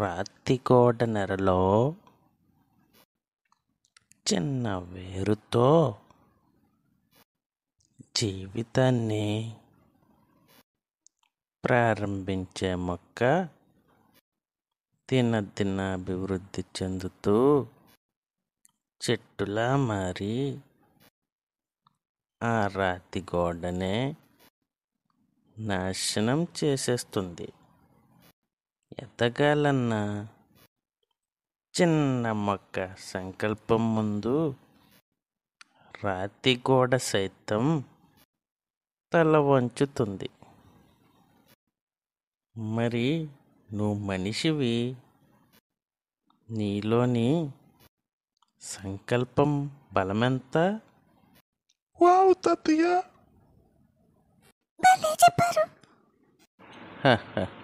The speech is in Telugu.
రాత్తికోట నెరలో చిన్న వేరుతో జీవితాన్ని ప్రారంభించే మొక్క తిన అభివృద్ధి చెందుతూ చెట్టులా మారి ఆ రాతి గోడనే నాశనం చేసేస్తుంది ఎదగాలన్న చిన్న మొక్క సంకల్పం ముందు రాతి గోడ సైతం తల వంచుతుంది మరి నువ్వు మనిషివి నీలోని సంకల్పం బలమెంత వా తాతయ్య చెప్పారు